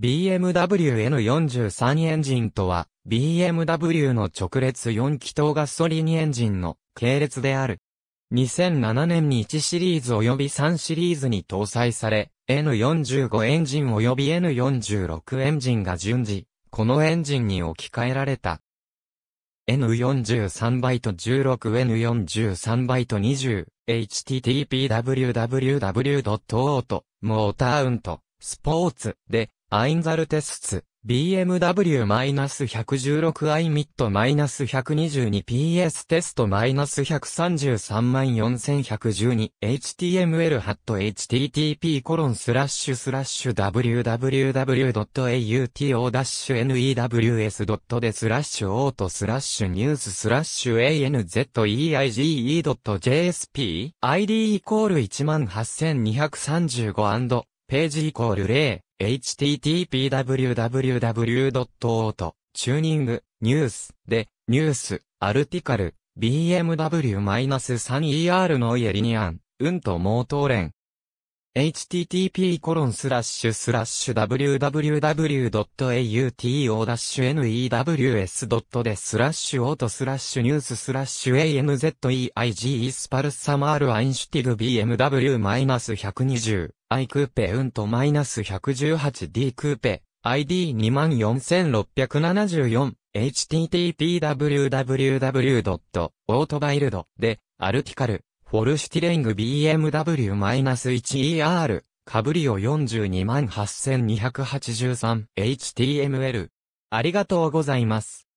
BMW N43 エンジンとは、BMW の直列4気筒ガソリンエンジンの系列である。2007年に1シリーズ及び3シリーズに搭載され、N45 エンジン及び N46 エンジンが順次、このエンジンに置き換えられた。N43 バイト 16N43 バイト 20http w w w a u t o ータ t ウントスポーツでアインザルテスツ、BMW-116 i イミット -122PS テスト -1334,112html ハット http コロンスラッシュスラッシュ www.auto-news. d e スラッシュオートスラッシュニューススラッシュ anzeige.jspid イコール 18235& ページイコール0 http://www.auto-tuning-news で、ニュース、アルティカル、BMW-3ER のイエリニアン、うんとモートーレン、http://www.auto-news.de スラッシュオートスラッシュニューススラッシュ ANZEIG イスパルサマールアインシュティグ BMW-120 i クーペウント -118D クーペ ID24674 http://www.autobild でアルティカルフォルシュティレング BMW-1ER、カブリオ 428,283HTML。ありがとうございます。